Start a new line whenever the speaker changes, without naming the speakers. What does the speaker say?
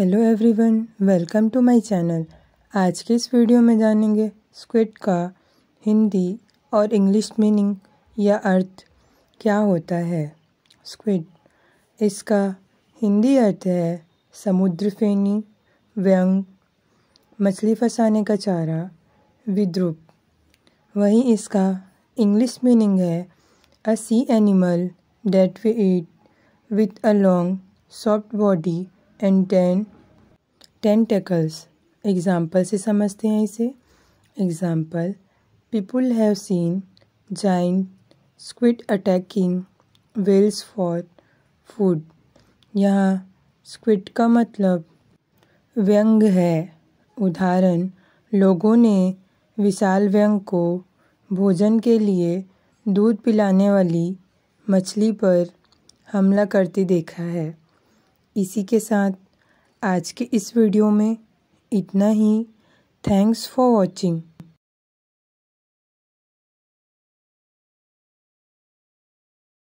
hello everyone welcome to my channel आज के इस वीडियो में जानेंगे स्क्विड का हिंदी और इंग्लिश मीनिंग या अर्थ क्या होता है स्क्विड इसका हिंदी अर्थ है समुद्र फेनी व्यंग मछली फंसाने का चारा विद्रुप वहीं इसका इंग्लिश मीनिंग है a sea animal that we eat with a long soft body and ten tentacles example से समझते हैं इसे example people have seen giant squid attacking whales for food यहाँ स्क्विड का मतलब व्यंग है उदाहरण लोगों ने विशाल व्यंग को भोजन के लिए दूध पिलाने वाली मछली पर हमला करते देखा है इसी के साथ आज के इस वीडियो में इतना ही थैंक्स फॉर वॉचिंग